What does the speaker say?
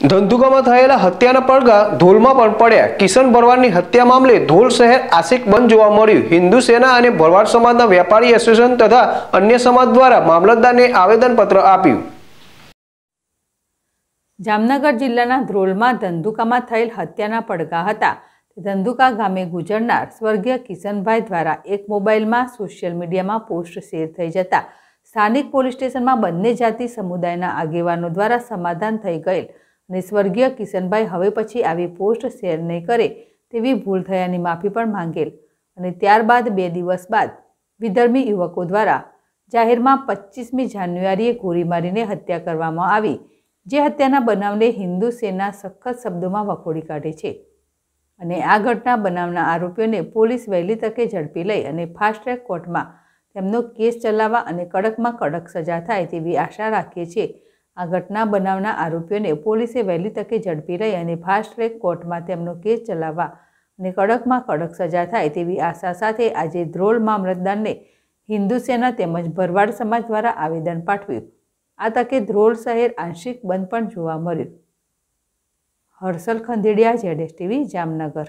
ધંધુકામાં થયેલા હત્યાના પડઘા ધોલમાં પણ પડ્યા કિશન ભરવાડની હત્યા મામલે ધોલ શહેર આશિક બંધ જોવા મળ્યું હિન્દુ સેના અને ભરવાડ સમાજના વેપારી એસોસિએશન તથા અન્ય સમાજ દ્વારા મામલતદારને આવેદનપત્ર આપ્યું જામનગર જિલ્લાના ધ્રોલમાં ધંધુકામાં થયેલ હત્યાના પડઘા હતા ધંધુકા ગામે ગુજરનાર સ્વર્ગીય કિશનભાઈ દ્વારા એક મોબાઈલમાં સોશિયલ મીડિયામાં પોસ્ટ શેર થઈ જતા સ્થાનિક પોલીસ સ્ટેશનમાં બંને જાતિ સમુદાયના આગેવાનો દ્વારા સમાધાન થઈ ગયેલ અને સ્વર્ગીય કિશનભાઈ હવે પછી આવી પોસ્ટ શેર નહીં કરે તેવી ભૂલ થયાની માફી પણ માંગેલ અને ત્યારબાદ બે દિવસ બાદ વિધર્મી યુવકો દ્વારા જાહેરમાં પચીસમી જાન્યુઆરીએ ગોળી મારીને હત્યા કરવામાં આવી જે હત્યાના બનાવને હિન્દુ સેના સખત શબ્દોમાં વખોડી કાઢે છે અને આ ઘટના બનાવના આરોપીઓને પોલીસ વહેલી તકે ઝડપી લઈ અને ફાસ્ટ ટ્રેક કોર્ટમાં તેમનો કેસ ચલાવવા અને કડકમાં કડક સજા થાય તેવી આશા રાખીએ છીએ આ ઘટના બનાવના આરોપીઓને પોલીસે વહેલી તકે ઝડપી રહી અને ફાસ્ટ ટ્રેક કોર્ટમાં તેમનો કેસ ચલાવવા અને કડકમાં કડક સજા થાય તેવી આશા સાથે આજે ધ્રોલ મામલતદારને હિન્દુ સેના તેમજ ભરવાડ સમાજ દ્વારા આવેદન પાઠવ્યું આ તકે ધ્રોલ શહેર આંશિક બંધ પણ જોવા મળ્યું હર્ષલ ખંદેડિયા જેડેસ ટીવી જામનગર